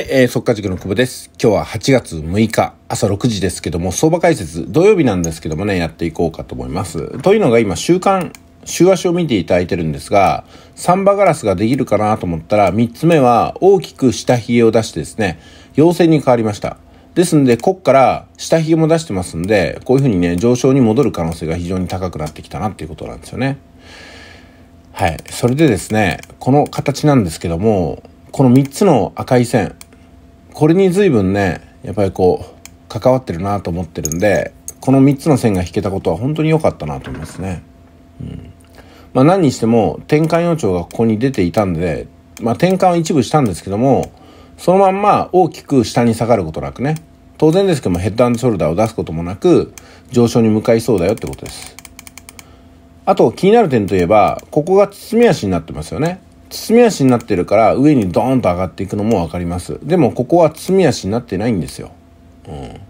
はい、えー、速稼塾の久保です。今日は8月6日朝6時ですけども、相場解説土曜日なんですけどもね、やっていこうかと思います。というのが今、週間、週足を見ていただいてるんですが、3バガラスができるかなと思ったら、3つ目は大きく下髭を出してですね、陽線に変わりました。ですんで、こっから下髭も出してますんで、こういうふうにね、上昇に戻る可能性が非常に高くなってきたなっていうことなんですよね。はい。それでですね、この形なんですけども、この3つの赤い線、これに随分ね、やっぱりこう、関わってるなと思ってるんで、この3つの線が引けたことは本当に良かったなと思いますね。うん。まあ何にしても、転換予兆がここに出ていたんで、まあ転換を一部したんですけども、そのまんま大きく下に下がることなくね、当然ですけどもヘッドショルダーを出すこともなく上昇に向かいそうだよってことですあと気になる点といえばここが包み足になってますよね包み足になってるから上にドーンと上がっていくのも分かりますでもここは包み足になってないんですよ、うん、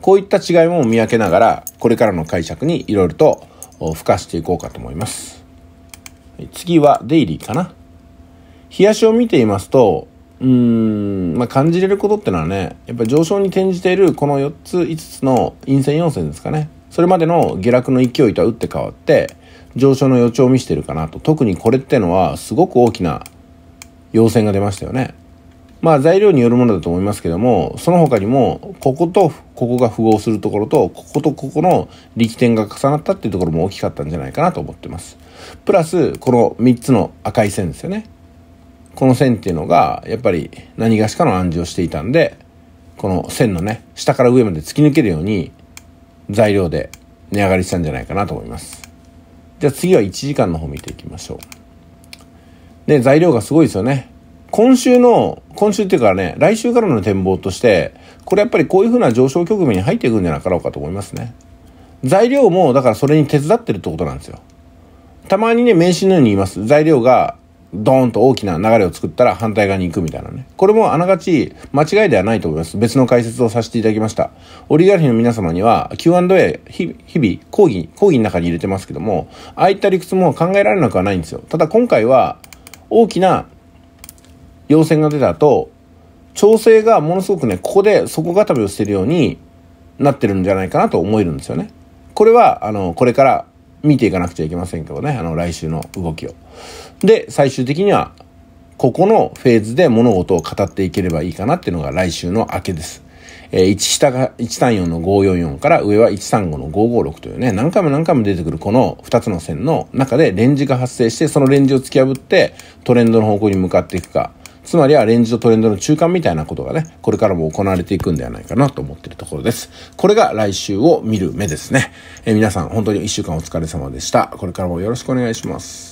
こういった違いも見分けながらこれからの解釈にいろいろと付加していこうかと思います次はデイリーかな冷やしを見ていますとうーん、まあ、感じれることってのはねやっぱ上昇に転じているこの4つ5つの陰線4線ですかねそれまでの下落の勢いとは打って変わって上昇の予兆を見せてるかなと特にこれってのはすごく大きな要線が出ましたよねまあ材料によるものだと思いますけどもその他にもこことここが符合するところとこことここの力点が重なったっていうところも大きかったんじゃないかなと思ってますプラスこの3つの赤い線ですよねこの線っていうのがやっぱり何がしかの暗示をしていたんでこの線のね下から上まで突き抜けるように材料で値上がりしたんじゃないかなと思いますじゃあ次は1時間の方見ていきましょう。で、材料がすごいですよね。今週の、今週っていうかね、来週からの展望として、これやっぱりこういうふうな上昇局面に入っていくんじゃなかろうかと思いますね。材料も、だからそれに手伝ってるってことなんですよ。たまにね、名刺のように言います。材料がドーンと大きな流れを作ったら反対側に行くみたいなね。これもあながち間違いではないと思います。別の解説をさせていただきました。オリガルヒの皆様には Q&A 日々講義、講義の中に入れてますけども、ああいった理屈も考えられなくはないんですよ。ただ今回は大きな要線が出た後、調整がものすごくね、ここで底固めをしてるようになってるんじゃないかなと思えるんですよね。これは、あの、これから見ていかなくちゃいけませんけどね、あの、来週の動きを。で、最終的には、ここのフェーズで物事を語っていければいいかなっていうのが来週の明けです。え1下が134の544から上は135の556というね、何回も何回も出てくるこの2つの線の中でレンジが発生して、そのレンジを突き破ってトレンドの方向に向かっていくか、つまりはレンジとトレンドの中間みたいなことがね、これからも行われていくんではないかなと思っているところです。これが来週を見る目ですね。え皆さん本当に1週間お疲れ様でした。これからもよろしくお願いします。